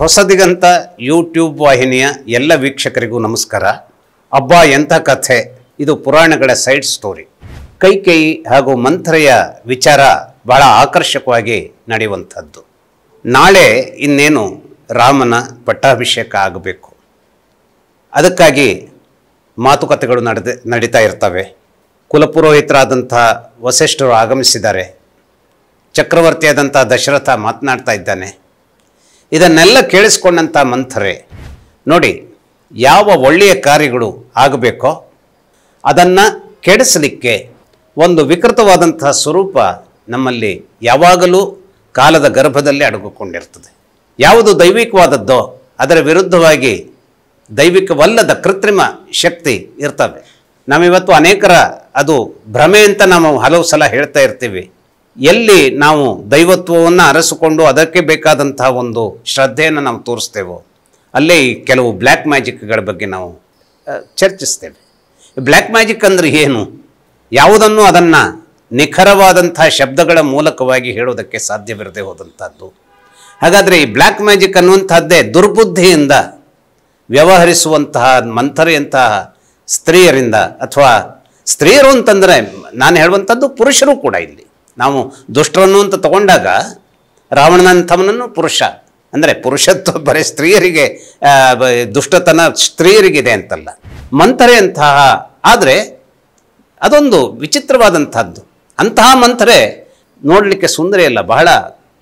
Hosadiganta YouTube ವಾಹಿನಿಯ ಎಲ್ಲ ವೀಕ್ಷಕರಿಗೂ ನಮಸ್ಕಾರ ಹಬ್ಬ ಎಂಥ ಕಥೆ ಇದು ಪುರಾಣಗಳ ಸೈಡ್ ಸ್ಟೋರಿ ಕೈಕೈ ಹಾಗೂ ಮಂಥರೆಯ ವಿಚಾರ ಬಹಳ ಆಕರ್ಷಕವಾಗಿ ನಡೆಯುವಂಥದ್ದು ನಾಳೆ ಇನ್ನೇನು ರಾಮನ ಪಟ್ಟಾಭಿಷೇಕ ಆಗಬೇಕು ಅದಕ್ಕಾಗಿ ಮಾತುಕತೆಗಳು ನಡೆದ ನಡೀತಾ ಇರ್ತವೆ ಕುಲಪುರೋಹಿತರಾದಂಥ ವಸಿಷ್ಠರು ಆಗಮಿಸಿದ್ದಾರೆ ಚಕ್ರವರ್ತಿಯಾದಂಥ ದಶರಥ ಮಾತನಾಡ್ತಾ ಇದ್ದಾನೆ ಇದನ್ನೆಲ್ಲ ಕೇಳಿಸ್ಕೊಂಡಂಥ ಮಂಥರೆ ನೋಡಿ ಯಾವ ಒಳ್ಳೆಯ ಕಾರ್ಯಗಳು ಆಗಬೇಕೋ ಅದನ್ನು ಕೆಡಿಸಲಿಕ್ಕೆ ಒಂದು ವಿಕೃತವಾದಂತಹ ಸ್ವರೂಪ ನಮ್ಮಲ್ಲಿ ಯಾವಾಗಲೂ ಕಾಲದ ಗರ್ಭದಲ್ಲಿ ಅಡಗಿಕೊಂಡಿರ್ತದೆ ಯಾವುದು ದೈವಿಕವಾದದ್ದೋ ಅದರ ವಿರುದ್ಧವಾಗಿ ದೈವಿಕವಲ್ಲದ ಕೃತ್ರಿಮ ಶಕ್ತಿ ಇರ್ತವೆ ನಾವಿವತ್ತು ಅನೇಕರ ಅದು ಭ್ರಮೆ ಅಂತ ನಾವು ಹಲವು ಸಲ ಹೇಳ್ತಾ ಇರ್ತೀವಿ ಎಲ್ಲಿ ನಾವು ದೈವತ್ವವನ್ನು ಅರಸಿಕೊಂಡು ಅದಕ್ಕೆ ಬೇಕಾದಂತಹ ಒಂದು ಶ್ರದ್ಧೆಯನ್ನು ನಾವು ತೋರಿಸ್ತೇವೋ ಅಲ್ಲಿ ಕೆಲವು ಬ್ಲ್ಯಾಕ್ ಮ್ಯಾಜಿಕ್ಗಳ ಬಗ್ಗೆ ನಾವು ಚರ್ಚಿಸ್ತೇವೆ ಬ್ಲ್ಯಾಕ್ ಮ್ಯಾಜಿಕ್ ಅಂದರೆ ಏನು ಯಾವುದನ್ನು ಅದನ್ನು ನಿಖರವಾದಂಥ ಶಬ್ದಗಳ ಮೂಲಕವಾಗಿ ಹೇಳೋದಕ್ಕೆ ಸಾಧ್ಯವಿರದೇ ಹೋದಂಥದ್ದು ಹಾಗಾದರೆ ಈ ಬ್ಲ್ಯಾಕ್ ಮ್ಯಾಜಿಕ್ ಅನ್ನುವಂಥದ್ದೇ ದುರ್ಬುದ್ಧಿಯಿಂದ ವ್ಯವಹರಿಸುವಂತಹ ಮಂಥರೆಯಂತಹ ಸ್ತ್ರೀಯರಿಂದ ಅಥವಾ ಸ್ತ್ರೀಯರು ಅಂತಂದರೆ ನಾನು ಹೇಳುವಂಥದ್ದು ಪುರುಷರು ಕೂಡ ಇಲ್ಲಿ ನಾವು ದುಷ್ಟರನ್ನು ಅಂತ ತಗೊಂಡಾಗ ರಾವಣನಂಥವನನ್ನು ಪುರುಷ ಅಂದರೆ ಪುರುಷತ್ವ ಬರೀ ಸ್ತ್ರೀಯರಿಗೆ ದುಷ್ಟತನ ಸ್ತ್ರೀಯರಿಗಿದೆ ಅಂತಲ್ಲ ಮಂಥರೆ ಅಂತಹ ಆದರೆ ಅದೊಂದು ವಿಚಿತ್ರವಾದಂಥದ್ದು ಅಂತಹ ಮಂಥರೆ ನೋಡಲಿಕ್ಕೆ ಸುಂದರ ಇಲ್ಲ ಬಹಳ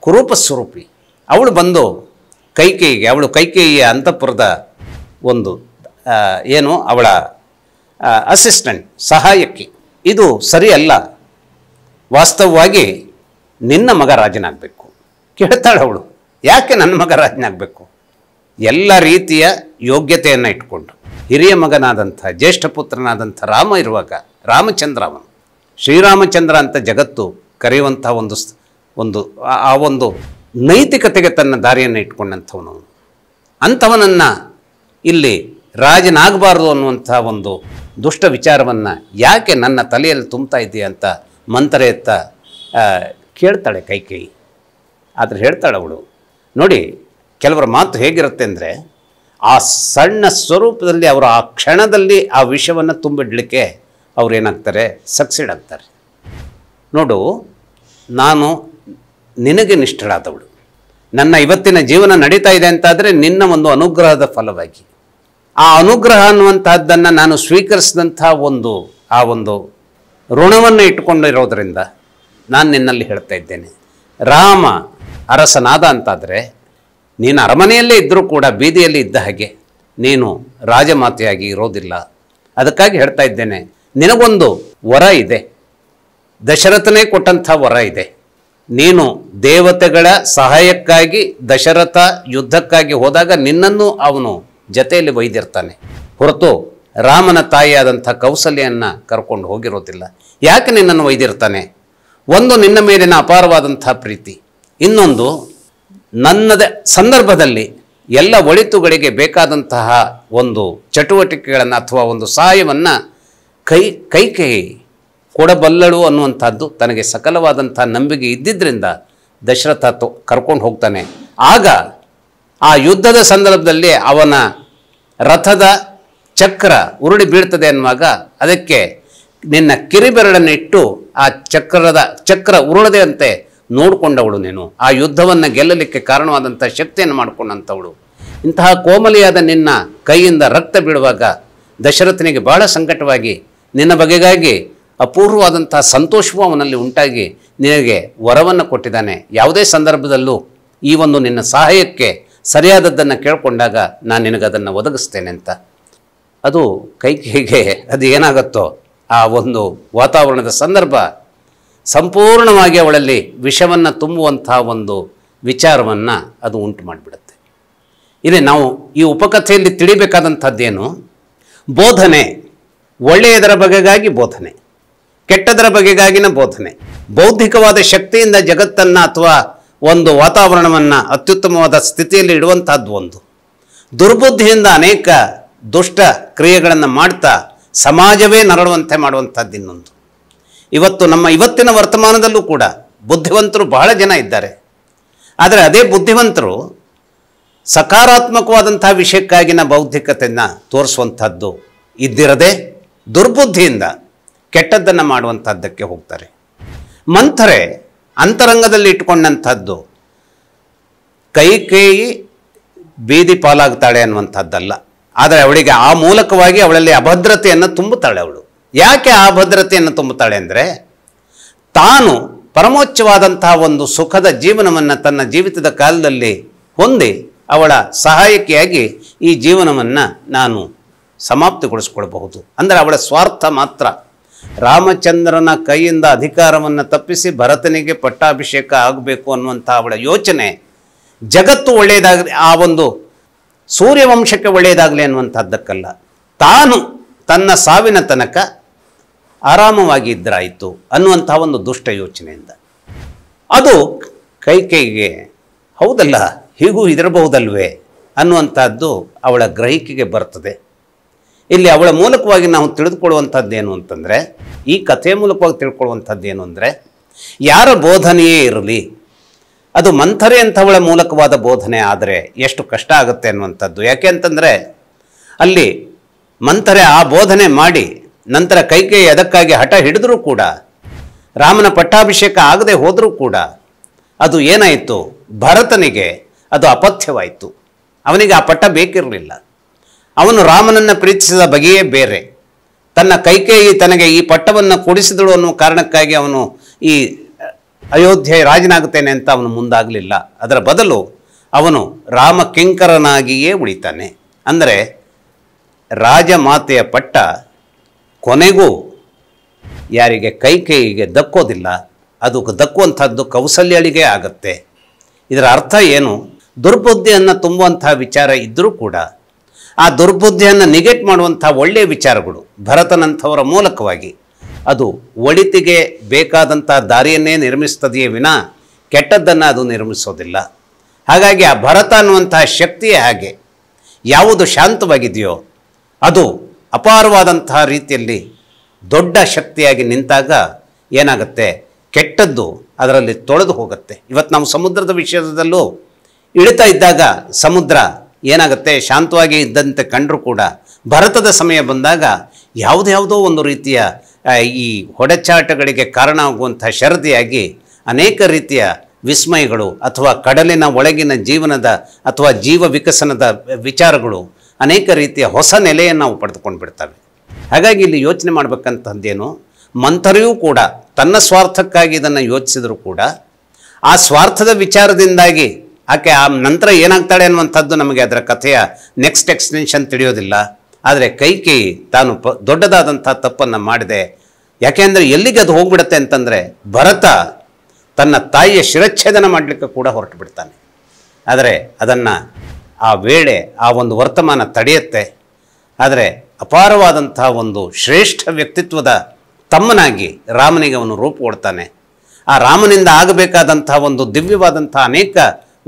ಕುರೂಪ ಸ್ವರೂಪಿ ಅವಳು ಬಂದು ಕೈಕೇಯಿಗೆ ಅವಳು ಕೈಕೇಯಿಯ ಅಂತಃಪುರದ ಒಂದು ಏನು ಅವಳ ಅಸಿಸ್ಟೆಂಟ್ ಸಹಾಯಕಿ ಇದು ಸರಿಯಲ್ಲ ವಾಸ್ತವವಾಗಿ ನಿನ್ನ ಮಗ ರಾಜನಾಗಬೇಕು ಕೇಳ್ತಾಳೆ ಅವಳು ಯಾಕೆ ನನ್ನ ಮಗ ರಾಜನಾಗಬೇಕು ಎಲ್ಲ ರೀತಿಯ ಯೋಗ್ಯತೆಯನ್ನು ಇಟ್ಕೊಂಡು ಹಿರಿಯ ಮಗನಾದಂಥ ಜ್ಯೇಷ್ಠ ಪುತ್ರನಾದಂಥ ರಾಮ ಇರುವಾಗ ರಾಮಚಂದ್ರ ಅವನು ಶ್ರೀರಾಮಚಂದ್ರ ಅಂತ ಜಗತ್ತು ಕರೆಯುವಂಥ ಒಂದು ಒಂದು ಆ ಒಂದು ನೈತಿಕತೆಗೆ ತನ್ನ ದಾರಿಯನ್ನು ಇಟ್ಕೊಂಡಂಥವನು ಅಂಥವನನ್ನು ಇಲ್ಲಿ ರಾಜನಾಗಬಾರ್ದು ಅನ್ನುವಂಥ ಒಂದು ದುಷ್ಟ ವಿಚಾರವನ್ನು ಯಾಕೆ ನನ್ನ ತಲೆಯಲ್ಲಿ ತುಂಬ್ತಾ ಇದೆಯಾ ಅಂತ ಮಂತ್ರ ಎತ್ತ ಕೇಳ್ತಾಳೆ ಕೈಕೈ ಆದರೆ ಹೇಳ್ತಾಳೆ ಅವಳು ನೋಡಿ ಕೆಲವರ ಮಾತು ಹೇಗಿರುತ್ತೆ ಅಂದರೆ ಆ ಸಣ್ಣ ಸ್ವರೂಪದಲ್ಲಿ ಅವರು ಆ ಕ್ಷಣದಲ್ಲಿ ಆ ವಿಷಯವನ್ನು ತುಂಬಿಡಲಿಕ್ಕೆ ಅವ್ರು ಏನಾಗ್ತಾರೆ ಸಕ್ಸೀಡ್ ಆಗ್ತಾರೆ ನೋಡು ನಾನು ನಿನಗೆ ನಿಷ್ಠಳಾದವಳು ನನ್ನ ಇವತ್ತಿನ ಜೀವನ ನಡೀತಾ ಇದೆ ಅಂತಾದರೆ ನಿನ್ನ ಒಂದು ಅನುಗ್ರಹದ ಫಲವಾಗಿ ಆ ಅನುಗ್ರಹ ಅನ್ನುವಂಥದ್ದನ್ನು ನಾನು ಸ್ವೀಕರಿಸಿದಂಥ ಒಂದು ಆ ಒಂದು ಋಣವನ್ನು ಇಟ್ಟುಕೊಂಡಿರೋದ್ರಿಂದ ನಾನು ನಿನ್ನಲ್ಲಿ ಹೇಳ್ತಾ ಇದ್ದೇನೆ ರಾಮ ಅರಸನಾದ ಅಂತಾದರೆ ನೀನು ಅರಮನೆಯಲ್ಲೇ ಇದ್ದರೂ ಕೂಡ ಬೀದಿಯಲ್ಲಿ ಇದ್ದ ಹಾಗೆ ನೀನು ರಾಜಮಾತೆಯಾಗಿ ಇರೋದಿಲ್ಲ ಅದಕ್ಕಾಗಿ ಹೇಳ್ತಾ ಇದ್ದೇನೆ ನಿನಗೊಂದು ವರ ಇದೆ ದಶರಥನೇ ಕೊಟ್ಟಂಥ ವರ ಇದೆ ನೀನು ದೇವತೆಗಳ ಸಹಾಯಕ್ಕಾಗಿ ದಶರಥ ಯುದ್ಧಕ್ಕಾಗಿ ಹೋದಾಗ ನಿನ್ನನ್ನು ಅವನು ಜತೆಯಲ್ಲಿ ಒಯ್ದಿರ್ತಾನೆ ಹೊರತು ರಾಮನ ತಾಯಿಯಾದಂಥ ಕೌಸಲ್ಯನ್ನು ಕರ್ಕೊಂಡು ಹೋಗಿರೋದಿಲ್ಲ ಯಾಕೆ ನಿನ್ನನ್ನು ಒಯ್ದಿರ್ತಾನೆ ಒಂದು ನಿನ್ನ ಮೇಲಿನ ಅಪಾರವಾದಂಥ ಪ್ರೀತಿ ಇನ್ನೊಂದು ನನ್ನದ ಸಂದರ್ಭದಲ್ಲಿ ಎಲ್ಲ ಒಳಿತುಗಳಿಗೆ ಬೇಕಾದಂತಹ ಒಂದು ಚಟುವಟಿಕೆಗಳನ್ನು ಅಥವಾ ಒಂದು ಸಹಾಯವನ್ನು ಕೈ ಕೈ ಕೈ ಕೊಡಬಲ್ಲಳು ಅನ್ನುವಂಥದ್ದು ತನಗೆ ಸಕಲವಾದಂಥ ನಂಬಿಕೆ ಇದ್ದಿದ್ದರಿಂದ ದಶರಥ ತೊ ಕರ್ಕೊಂಡು ಹೋಗ್ತಾನೆ ಆಗ ಆ ಯುದ್ಧದ ಸಂದರ್ಭದಲ್ಲಿ ಅವನ ರಥದ ಚಕ್ರ ಉರುಳಿ ಬೀಳ್ತದೆ ಅನ್ನುವಾಗ ಅದಕ್ಕೆ ನಿನ್ನ ಕಿರಿಬೆರಡನ್ನು ಇಟ್ಟು ಆ ಚಕ್ರದ ಚಕ್ರ ಉರುಳದೆಯಂತೆ ನೋಡಿಕೊಂಡವಳು ನೀನು ಆ ಯುದ್ಧವನ್ನು ಗೆಲ್ಲಲಿಕ್ಕೆ ಕಾರಣವಾದಂಥ ಶಕ್ತಿಯನ್ನು ಮಾಡಿಕೊಂಡಂಥವಳು ಇಂತಹ ಕೋಮಲಿಯಾದ ನಿನ್ನ ಕೈಯಿಂದ ರಕ್ತ ಬೀಳುವಾಗ ದಶರಥನಿಗೆ ಬಹಳ ಸಂಕಟವಾಗಿ ನಿನ್ನ ಬಗೆಗಾಗಿ ಅಪೂರ್ವವಾದಂತಹ ಸಂತೋಷವೂ ಅವನಲ್ಲಿ ಉಂಟಾಗಿ ನಿನಗೆ ವರವನ್ನು ಕೊಟ್ಟಿದ್ದಾನೆ ಯಾವುದೇ ಸಂದರ್ಭದಲ್ಲೂ ಈ ಒಂದು ನಿನ್ನ ಸಹಾಯಕ್ಕೆ ಸರಿಯಾದದ್ದನ್ನು ಕೇಳಿಕೊಂಡಾಗ ನಾನು ನಿನಗದನ್ನು ಒದಗಿಸ್ತೇನೆ ಅಂತ ಅದು ಕೈ ಹೇಗೆ ಅದು ಏನಾಗುತ್ತೋ ಆ ಒಂದು ವಾತಾವರಣದ ಸಂದರ್ಭ ಸಂಪೂರ್ಣವಾಗಿ ಅವಳಲ್ಲಿ ವಿಷವನ್ನು ತುಂಬುವಂಥ ಒಂದು ವಿಚಾರವನ್ನು ಅದು ಉಂಟು ಮಾಡಿಬಿಡುತ್ತೆ ಇಲ್ಲಿ ನಾವು ಈ ಉಪಕಥೆಯಲ್ಲಿ ತಿಳಿಬೇಕಾದಂಥದ್ದೇನು ಬೋಧನೆ ಒಳ್ಳೆಯದರ ಬಗೆಗಾಗಿ ಬೋಧನೆ ಕೆಟ್ಟದರ ಬಗೆಗಾಗಿನ ಬೋಧನೆ ಬೌದ್ಧಿಕವಾದ ಶಕ್ತಿಯಿಂದ ಜಗತ್ತನ್ನು ಅಥವಾ ಒಂದು ವಾತಾವರಣವನ್ನು ಅತ್ಯುತ್ತಮವಾದ ಸ್ಥಿತಿಯಲ್ಲಿ ಇಡುವಂಥದ್ದು ಒಂದು ದುರ್ಬುದ್ಧಿಯಿಂದ ಅನೇಕ ದುಷ್ಟ ಕ್ರಿಯೆಗಳನ್ನು ಮಾಡ್ತಾ ಸಮಾಜವೇ ನರಳುವಂತೆ ಮಾಡುವಂಥದ್ದು ಇನ್ನೊಂದು ಇವತ್ತು ನಮ್ಮ ಇವತ್ತಿನ ವರ್ತಮಾನದಲ್ಲೂ ಕೂಡ ಬುದ್ಧಿವಂತರು ಬಹಳ ಜನ ಇದ್ದಾರೆ ಆದರೆ ಅದೇ ಬುದ್ಧಿವಂತರು ಸಕಾರಾತ್ಮಕವಾದಂಥ ವಿಷಯಕ್ಕಾಗಿನ ಬೌದ್ಧಿಕತೆಯನ್ನು ತೋರಿಸುವಂಥದ್ದು ಇದ್ದಿರದೆ ದುರ್ಬುದ್ಧಿಯಿಂದ ಕೆಟ್ಟದ್ದನ್ನು ಮಾಡುವಂಥದ್ದಕ್ಕೆ ಹೋಗ್ತಾರೆ ಮಂಥರೆ ಅಂತರಂಗದಲ್ಲಿ ಇಟ್ಕೊಂಡಂಥದ್ದು ಕೈಕೇಯಿ ಬೀದಿ ಪಾಲಾಗ್ತಾಳೆ ಅನ್ನುವಂಥದ್ದಲ್ಲ ಆದರೆ ಅವಳಿಗೆ ಆ ಮೂಲಕವಾಗಿ ಅವಳಲ್ಲಿ ಅಭದ್ರತೆಯನ್ನು ತುಂಬುತ್ತಾಳೆ ಅವಳು ಯಾಕೆ ಆ ಅಭದ್ರತೆಯನ್ನು ತುಂಬುತ್ತಾಳೆ ಅಂದರೆ ತಾನು ಪರಮೋಚ್ಚವಾದಂತಹ ಒಂದು ಸುಖದ ಜೀವನವನ್ನು ತನ್ನ ಜೀವಿತದ ಕಾಲದಲ್ಲಿ ಹೊಂದಿ ಅವಳ ಸಹಾಯಕಿಯಾಗಿ ಈ ಜೀವನವನ್ನು ನಾನು ಸಮಾಪ್ತಿಗೊಳಿಸ್ಕೊಳ್ಬಹುದು ಅಂದರೆ ಅವಳ ಸ್ವಾರ್ಥ ಮಾತ್ರ ರಾಮಚಂದ್ರನ ಕೈಯಿಂದ ಅಧಿಕಾರವನ್ನು ತಪ್ಪಿಸಿ ಭರತನಿಗೆ ಪಟ್ಟಾಭಿಷೇಕ ಆಗಬೇಕು ಅನ್ನುವಂಥ ಅವಳ ಯೋಚನೆ ಜಗತ್ತು ಒಳ್ಳೆಯದಾಗ ಆ ಒಂದು ಸೂರ್ಯವಂಶಕ್ಕೆ ಒಳ್ಳೆಯದಾಗಲಿ ಅನ್ನುವಂಥದ್ದಕ್ಕಲ್ಲ ತಾನು ತನ್ನ ಸಾವಿನ ತನಕ ಆರಾಮವಾಗಿ ಇದ್ದರಾಯಿತು ಅನ್ನುವಂಥ ಒಂದು ದುಷ್ಟ ಯೋಚನೆಯಿಂದ ಅದು ಕೈಕೈಗೆ ಹೌದಲ್ಲ ಹೀಗೂ ಇದರಬಹುದಲ್ವೇ ಅನ್ನುವಂಥದ್ದು ಅವಳ ಗ್ರಹಿಕೆಗೆ ಬರ್ತದೆ ಇಲ್ಲಿ ಅವಳ ಮೂಲಕವಾಗಿ ನಾವು ತಿಳಿದುಕೊಳ್ಳುವಂಥದ್ದೇನು ಅಂತಂದರೆ ಈ ಕಥೆಯ ಮೂಲಕವಾಗಿ ತಿಳ್ಕೊಳ್ಳುವಂಥದ್ದೇನು ಅಂದರೆ ಯಾರ ಬೋಧನೆಯೇ ಇರಲಿ ಅದು ಮಂಥರೆ ಅಂಥವಳ ಮೂಲಕವಾದ ಬೋಧನೆ ಆದರೆ ಎಷ್ಟು ಕಷ್ಟ ಆಗುತ್ತೆ ಅನ್ನುವಂಥದ್ದು ಯಾಕೆ ಅಂತಂದರೆ ಅಲ್ಲಿ ಮಂಥರೆ ಆ ಬೋಧನೆ ಮಾಡಿ ನಂತರ ಕೈಕೈ ಅದಕ್ಕಾಗಿ ಹಠ ಹಿಡಿದರೂ ಕೂಡ ರಾಮನ ಪಟ್ಟಾಭಿಷೇಕ ಆಗದೆ ಹೋದರೂ ಕೂಡ ಅದು ಏನಾಯಿತು ಭರತನಿಗೆ ಅದು ಅಪಥ್ಯವಾಯಿತು ಅವನಿಗೆ ಆ ಪಟ್ಟ ಬೇಕಿರಲಿಲ್ಲ ಅವನು ರಾಮನನ್ನು ಪ್ರೀತಿಸಿದ ಬಗೆಯೇ ಬೇರೆ ತನ್ನ ಕೈಕೇಯಿ ತನಗೆ ಈ ಪಟ್ಟವನ್ನು ಕೊಡಿಸಿದಳು ಅನ್ನೋ ಕಾರಣಕ್ಕಾಗಿ ಅವನು ಈ ಅಯೋಧ್ಯೆ ರಾಜನಾಗುತ್ತೇನೆ ಅಂತ ಅವನು ಮುಂದಾಗಲಿಲ್ಲ ಅದರ ಬದಲು ಅವನು ರಾಮ ಕೆಂಕರನಾಗಿಯೇ ಉಳಿತಾನೆ ಅಂದರೆ ರಾಜಮಾತೆಯ ಪಟ್ಟ ಕೊನೆಗೂ ಯಾರಿಗೆ ಕೈ ಕೈಗೆ ದಕ್ಕೋದಿಲ್ಲ ಅದು ದಕ್ಕುವಂಥದ್ದು ಕೌಸಲ್ಯಳಿಗೆ ಆಗತ್ತೆ ಇದರ ಅರ್ಥ ಏನು ದುರ್ಬುದ್ಧಿಯನ್ನು ತುಂಬುವಂಥ ವಿಚಾರ ಇದ್ದರೂ ಕೂಡ ಆ ದುರ್ಬುದ್ಧಿಯನ್ನು ನಿಗೆಟ್ ಮಾಡುವಂಥ ಒಳ್ಳೆಯ ವಿಚಾರಗಳು ಭರತನಂಥವರ ಮೂಲಕವಾಗಿ ಅದು ಒಳಿತಿಗೆ ಬೇಕಾದಂಥ ದಾರಿಯನ್ನೇ ನಿರ್ಮಿಸ್ತದೆಯೇ ವಿನ ಕೆಟ್ಟದ್ದನ್ನು ಅದು ನಿರ್ಮಿಸೋದಿಲ್ಲ ಹಾಗಾಗಿ ಆ ಭರತ ಅನ್ನುವಂಥ ಶಕ್ತಿಯೇ ಹಾಗೆ ಯಾವುದು ಶಾಂತವಾಗಿದೆಯೋ ಅದು ಅಪಾರವಾದಂತಹ ರೀತಿಯಲ್ಲಿ ದೊಡ್ಡ ಶಕ್ತಿಯಾಗಿ ನಿಂತಾಗ ಏನಾಗುತ್ತೆ ಕೆಟ್ಟದ್ದು ಅದರಲ್ಲಿ ತೊಳೆದು ಹೋಗುತ್ತೆ ಇವತ್ತು ನಾವು ಸಮುದ್ರದ ವಿಷಯದಲ್ಲೂ ಇಳಿತಾ ಇದ್ದಾಗ ಸಮುದ್ರ ಏನಾಗುತ್ತೆ ಶಾಂತವಾಗಿ ಇದ್ದಂತೆ ಕಂಡರೂ ಕೂಡ ಭರತದ ಸಮಯ ಬಂದಾಗ ಯಾವುದ್ಯಾವುದೋ ಒಂದು ರೀತಿಯ ಈ ಹೊಡೆಚಾಟಗಳಿಗೆ ಕಾರಣ ಆಗುವಂಥ ಶರದಿಯಾಗಿ ಅನೇಕ ರೀತಿಯ ವಿಸ್ಮಯಗಳು ಅಥವಾ ಕಡಲಿನ ಒಳಗಿನ ಜೀವನದ ಅಥವಾ ಜೀವ ವಿಕಸನದ ವಿಚಾರಗಳು ಅನೇಕ ರೀತಿಯ ಹೊಸ ನೆಲೆಯನ್ನು ನಾವು ಪಡೆದುಕೊಂಡು ಬಿಡ್ತವೆ ಹಾಗಾಗಿ ಇಲ್ಲಿ ಯೋಚನೆ ಮಾಡಬೇಕಂತಂದೇನು ಮಂಥರೆಯೂ ಕೂಡ ತನ್ನ ಸ್ವಾರ್ಥಕ್ಕಾಗಿ ಇದನ್ನು ಯೋಚಿಸಿದರೂ ಕೂಡ ಆ ಸ್ವಾರ್ಥದ ವಿಚಾರದಿಂದಾಗಿ ಆಕೆ ಆ ನಂತರ ಏನಾಗ್ತಾಳೆ ಅನ್ನುವಂಥದ್ದು ನಮಗೆ ಅದರ ಕಥೆಯ ನೆಕ್ಸ್ಟ್ ಎಕ್ಸ್ಟೆನ್ಷನ್ ತಿಳಿಯೋದಿಲ್ಲ ಆದರೆ ಕೈಕಿ ತಾನು ಪ ದೊಡ್ಡದಾದಂಥ ತಪ್ಪನ್ನು ಮಾಡಿದೆ ಯಾಕೆಂದರೆ ಎಲ್ಲಿಗೆ ಅದು ಹೋಗ್ಬಿಡುತ್ತೆ ಅಂತಂದರೆ ಭರತ ತನ್ನ ತಾಯಿಯ ಶಿರಚ್ಛೇದನ ಮಾಡಲಿಕ್ಕೆ ಕೂಡ ಹೊರಟು ಬಿಡ್ತಾನೆ ಆದರೆ ಅದನ್ನು ಆ ವೇಳೆ ಆ ಒಂದು ವರ್ತಮಾನ ತಡೆಯುತ್ತೆ ಆದರೆ ಅಪಾರವಾದಂತಹ ಒಂದು ಶ್ರೇಷ್ಠ ವ್ಯಕ್ತಿತ್ವದ ತಮ್ಮನಾಗಿ ರಾಮನಿಗೆ ಅವನು ರೂಪು ಕೊಡ್ತಾನೆ ಆ ರಾಮನಿಂದ ಆಗಬೇಕಾದಂತಹ ಒಂದು ದಿವ್ಯವಾದಂಥ ಅನೇಕ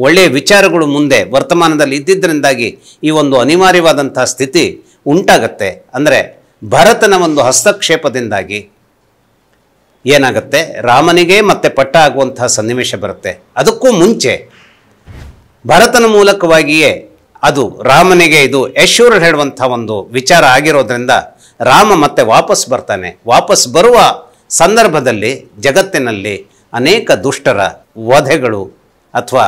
ಒಳ್ಳೆಯ ವಿಚಾರಗಳು ಮುಂದೆ ವರ್ತಮಾನದಲ್ಲಿ ಇದ್ದಿದ್ದರಿಂದಾಗಿ ಈ ಒಂದು ಅನಿವಾರ್ಯವಾದಂಥ ಸ್ಥಿತಿ ಉಂಟಾಗತ್ತೆ ಅಂದರೆ ಭರತನ ಒಂದು ಹಸ್ತಕ್ಷೇಪದಿಂದಾಗಿ ಏನಾಗುತ್ತೆ ರಾಮನಿಗೆ ಮತ್ತೆ ಪಟ್ಟ ಆಗುವಂತಹ ಸನ್ನಿವೇಶ ಬರುತ್ತೆ ಅದಕ್ಕೂ ಮುಂಚೆ ಭರತನ ಮೂಲಕವಾಗಿಯೇ ಅದು ರಾಮನಿಗೆ ಇದು ಯಶೂರ್ ಹೇಳುವಂಥ ಒಂದು ವಿಚಾರ ಆಗಿರೋದ್ರಿಂದ ರಾಮ ಮತ್ತೆ ವಾಪಸ್ ಬರ್ತಾನೆ ವಾಪಸ್ ಬರುವ ಸಂದರ್ಭದಲ್ಲಿ ಜಗತ್ತಿನಲ್ಲಿ ಅನೇಕ ದುಷ್ಟರ ವಧೆಗಳು ಅಥವಾ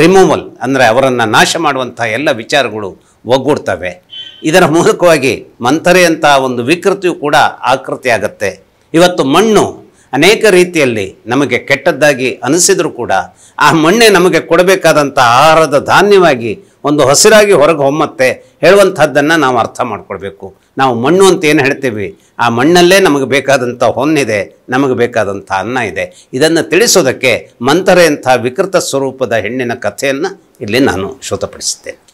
ರಿಮೂವಲ್ ಅಂದರೆ ಅವರನ್ನು ನಾಶ ಮಾಡುವಂಥ ಎಲ್ಲ ವಿಚಾರಗಳು ಒಗ್ಗೂಡ್ತವೆ ಇದರ ಮೂಲಕವಾಗಿ ಮಂಥರೆ ಅಂತ ಒಂದು ವಿಕೃತಿಯು ಕೂಡ ಆಕೃತಿ ಆಗತ್ತೆ ಇವತ್ತು ಮಣ್ಣು ಅನೇಕ ರೀತಿಯಲ್ಲಿ ನಮಗೆ ಕೆಟ್ಟದ್ದಾಗಿ ಅನಿಸಿದರೂ ಕೂಡ ಆ ಮಣ್ಣೆ ನಮಗೆ ಕೊಡಬೇಕಾದಂಥ ಆಹಾರದ ಧಾನ್ಯವಾಗಿ ಒಂದು ಹಸಿರಾಗಿ ಹೊರಗೆ ಹೊಮ್ಮತ್ತೆ ಹೇಳುವಂಥದ್ದನ್ನು ನಾವು ಅರ್ಥ ಮಾಡಿಕೊಳ್ಬೇಕು ನಾವು ಮಣ್ಣು ಅಂತ ಏನು ಹೇಳ್ತೀವಿ ಆ ಮಣ್ಣಲ್ಲೇ ನಮಗೆ ಬೇಕಾದಂಥ ಹೊನ್ನಿದೆ ನಮಗೆ ಬೇಕಾದಂಥ ಅನ್ನ ಇದೆ ಇದನ್ನು ತಿಳಿಸೋದಕ್ಕೆ ಮಂಥರೆಯಂಥ ವಿಕೃತ ಸ್ವರೂಪದ ಹೆಣ್ಣಿನ ಕಥೆಯನ್ನು ಇಲ್ಲಿ ನಾನು ಶೋತಪಡಿಸುತ್ತೇನೆ